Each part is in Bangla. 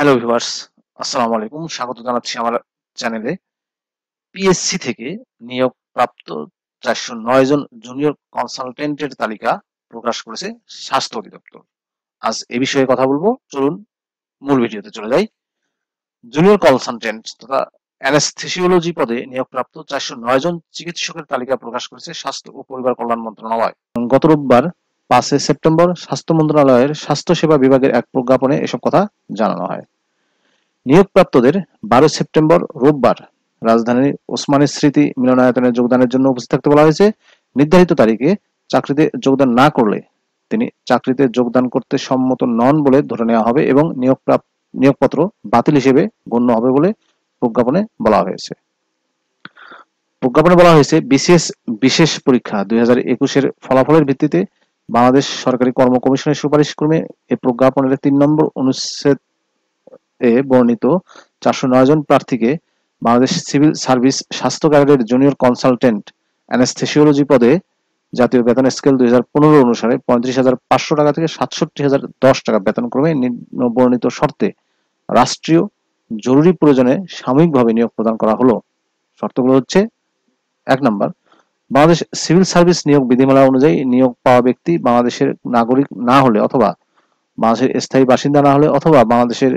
হ্যালো ভিভার্স আসসালামু আলাইকুম স্বাগত জানাচ্ছি আমার চ্যানেলে পিএসসি থেকে নিয়োগপ্রাপ্ত চারশো নয় জন জুনিয়র কনসালটেন্টের তালিকা প্রকাশ করেছে স্বাস্থ্য অধিদপ্তর আজ এ বিষয়ে কথা বলবো চলুন মূল ভিডিওতে চলে যাই জুনিয়র কনসালটেন্ট তথা অ্যানেস্থেসিওলজি পদে নিয়োগপ্রাপ্ত চারশো নয় জন চিকিৎসকের তালিকা প্রকাশ করেছে স্বাস্থ্য ও পরিবার কল্যাণ মন্ত্রণালয় গত রোববার পাঁচে সেপ্টেম্বর স্বাস্থ্য মন্ত্রণালয়ের স্বাস্থ্যসেবা বিভাগের এক প্রজ্ঞাপনে এসব কথা জানানো হয় নিয়োগপ্রাপ্তদের বারো সেপ্টেম্বর রোববার রাজধানীর ওসমানের স্মৃতি মিলনায়তনে যোগদানের জন্য উপস্থিত থাকতে বলা হয়েছে নির্ধারিত তারিখে চাকরিতে যোগদান না করলে তিনি চাকরিতে যোগদান করতে সম্মত নন বলে ধরে নেওয়া হবে এবং নিয়োগপ্রাপ্ত নিয়োগপত্র বাতিল হিসেবে গণ্য হবে বলে প্রজ্ঞাপনে বলা হয়েছে প্রজ্ঞাপনে বলা হয়েছে বিশেষ বিশেষ পরীক্ষা দুই একুশের ফলাফলের ভিত্তিতে বাংলাদেশ সরকারি কর্ম কমিশনের সুপারিশ ক্রমে এই প্রজ্ঞাপনের তিন নম্বর অনুচ্ছেদ এ বর্ণিত চারশো নয় জন প্রার্থীকে বাংলাদেশ সিভিল সার্ভিস স্বাস্থ্য গার্ডের জুনিয়র কনসালটেন্ট অ্যানেস্থেসিওলজি পদে জাতীয় বেতন স্কেল দুই হাজার পনেরো অনুসারে পঁয়ত্রিশ হাজার পাঁচশো টাকা থেকে সাতষট্টি হাজার দশ টাকা বেতন ক্রমে বর্ণিত শর্তে রাষ্ট্রীয় জরুরি প্রয়োজনে সাময়িকভাবে নিয়োগ প্রদান করা হলো শর্তগুলো হচ্ছে এক নম্বর বাংলাদেশ সিভিল সার্ভিস নিয়োগ বিধিমালা অনুযায়ী নিয়োগ পাওয়া ব্যক্তি বাংলাদেশের নাগরিক না হলে অথবা বাংলাদেশের স্থায়ী বাসিন্দা না হলে অথবা বাংলাদেশের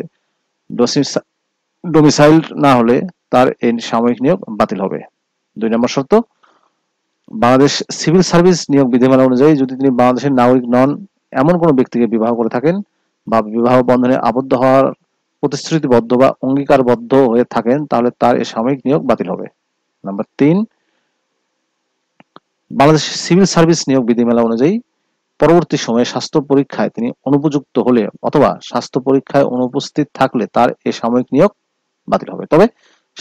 ডোমিসাইল না হলে তার এই সাময়িক নিয়োগ বাতিল হবে দুই নম্বর শর্ত বাংলাদেশ সিভিল সার্ভিস নিয়োগ বিধিমালা অনুযায়ী যদি তিনি বাংলাদেশের নাগরিক নন এমন কোনো ব্যক্তিকে বিবাহ করে থাকেন বা বিবাহ বন্ধনে আবদ্ধ হওয়ার প্রতিশ্রুতিবদ্ধ বা অঙ্গীকারবদ্ধ হয়ে থাকেন তাহলে তার এই সাময়িক নিয়োগ বাতিল হবে নাম্বার তিন বাংলাদেশ সিভিল সার্ভিস নিয়োগ বিধিমালা অনুযায়ী পরবর্তী সময়ে স্বাস্থ্য পরীক্ষায় তিনি অনুপযুক্ত হলে অথবা স্বাস্থ্য পরীক্ষায় অনুপস্থিত থাকলে তার এ সাময়িক নিয়োগ বাতিল হবে তবে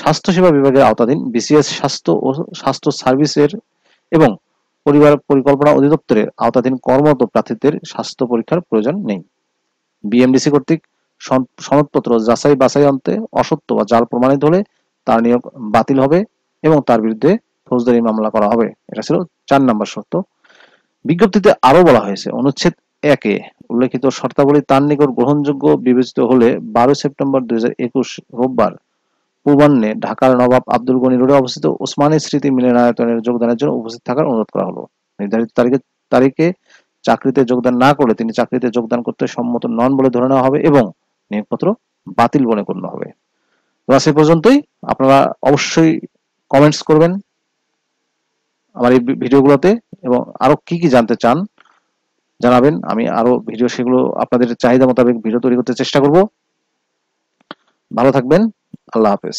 স্বাস্থ্যসেবা বিভাগের আওতাধীন বিসিএস স্বাস্থ্য ও স্বাস্থ্য সার্ভিসের এবং পরিবার পরিকল্পনা অধিদপ্তরের আওতাধীন কর্মরত প্রার্থীদের স্বাস্থ্য পরীক্ষার প্রয়োজন নেই বিএমডিসি কর্তৃক সনদপত্র যাচাই বাছাই অন্তে অসত্য বা জাল প্রমাণিত হলে তার নিয়োগ বাতিল হবে এবং তার বিরুদ্ধে ফৌজদারি মামলা করা হবে এটা ছিল চার নম্বর শর্ত বিজ্ঞপ্তিতে আরো বলা হয়েছে অনুচ্ছেদ একে উল্লেখিত শর্তাবলী তার নিকট গ্রহণযোগ্য বিবেচিত হলে বারো সেপ্টেম্বর দুই রোববার পূর্বাহ্নে ঢাকার নবাব আব্দুল গনি রোডে অবস্থিত ওসমানী স্মৃতি মিলনায়তনের যোগদানের জন্য উপস্থিত থাকার অনুরোধ করা হলো নির্ধারিত তারিখে তারিখে চাকরিতে যোগদান না করলে তিনি চাকরিতে যোগদান করতে সম্মত নন বলে ধরে নেওয়া হবে এবং নিয়োগপত্র বাতিল বলে গণ্য হবে তো সে পর্যন্তই আপনারা অবশ্যই কমেন্টস করবেন আমার এই ভিডিওগুলোতে এবং আরো কি কি জানতে চান জানাবেন আমি আরো ভিডিও সেগুলো আপনাদের চাহিদা মোতাবেক ভিডিও তৈরি করতে চেষ্টা করব ভালো থাকবেন আল্লাহ হাফেজ